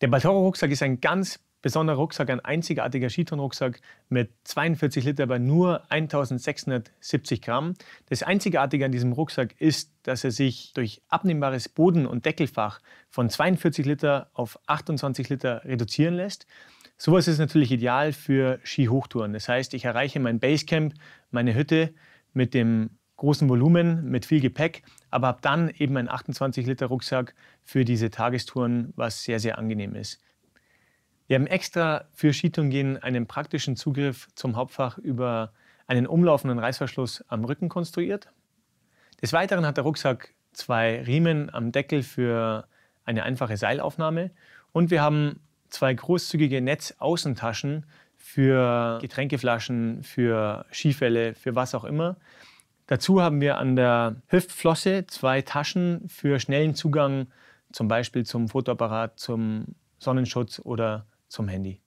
Der Baltoro-Rucksack ist ein ganz besonderer Rucksack, ein einzigartiger Skitouren-Rucksack mit 42 Liter bei nur 1670 Gramm. Das Einzigartige an diesem Rucksack ist, dass er sich durch abnehmbares Boden- und Deckelfach von 42 Liter auf 28 Liter reduzieren lässt. Sowas ist natürlich ideal für Skihochtouren. Das heißt, ich erreiche mein Basecamp, meine Hütte mit dem großen Volumen, mit viel Gepäck, aber habe dann eben einen 28-Liter-Rucksack für diese Tagestouren, was sehr, sehr angenehm ist. Wir haben extra für Skitouren einen praktischen Zugriff zum Hauptfach über einen umlaufenden Reißverschluss am Rücken konstruiert. Des Weiteren hat der Rucksack zwei Riemen am Deckel für eine einfache Seilaufnahme und wir haben zwei großzügige Netzaußentaschen für Getränkeflaschen, für Skifälle, für was auch immer, Dazu haben wir an der Hüftflosse zwei Taschen für schnellen Zugang, zum Beispiel zum Fotoapparat, zum Sonnenschutz oder zum Handy.